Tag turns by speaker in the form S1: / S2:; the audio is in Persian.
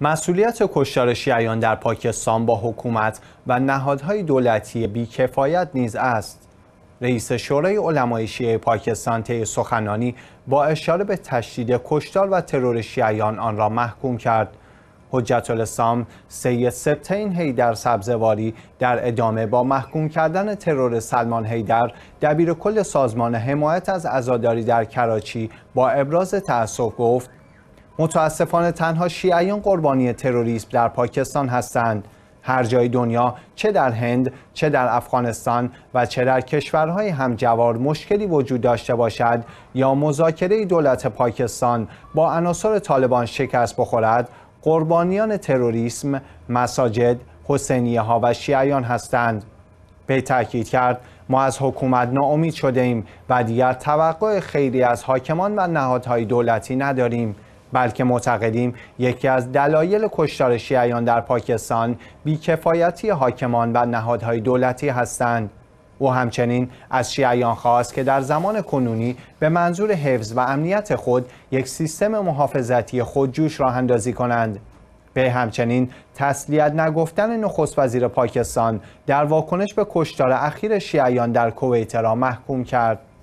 S1: مسئولیت کشتار شیعیان در پاکستان با حکومت و نهادهای دولتی بیکفایت نیز است رئیس شورای علمای شیعه پاکستان طی سخنانی با اشاره به تشدید کشتار و ترور شیعیان آن را محکوم کرد حجت الاسلام سید سبتین هیدر سبزواری در ادامه با محکوم کردن ترور سلمان هیدر دبیر کل سازمان حمایت از ازاداری در کراچی با ابراز تأسف گفت متاسفانه تنها شیعیان قربانی تروریسم در پاکستان هستند هر جای دنیا چه در هند چه در افغانستان و چه در کشورهای همجوار مشکلی وجود داشته باشد یا مذاکره دولت پاکستان با عناصر طالبان شکست بخورد قربانیان تروریسم مساجد حسینیه ها و شیعیان هستند به تاکید کرد ما از حکومت ناامید شده ایم و دیگر توقع خیری از حاکمان و نهادهای دولتی نداریم بلکه معتقدیم یکی از دلایل کشتار شیعیان در پاکستان بیکفایتی حاکمان و نهادهای دولتی هستند او همچنین از شیعیان خواست که در زمان کنونی به منظور حفظ و امنیت خود یک سیستم محافظتی خودجوش راه اندازی کنند به همچنین تسلیت نگفتن نخست وزیر پاکستان در واکنش به کشتار اخیر شیعیان در کویت را محکوم کرد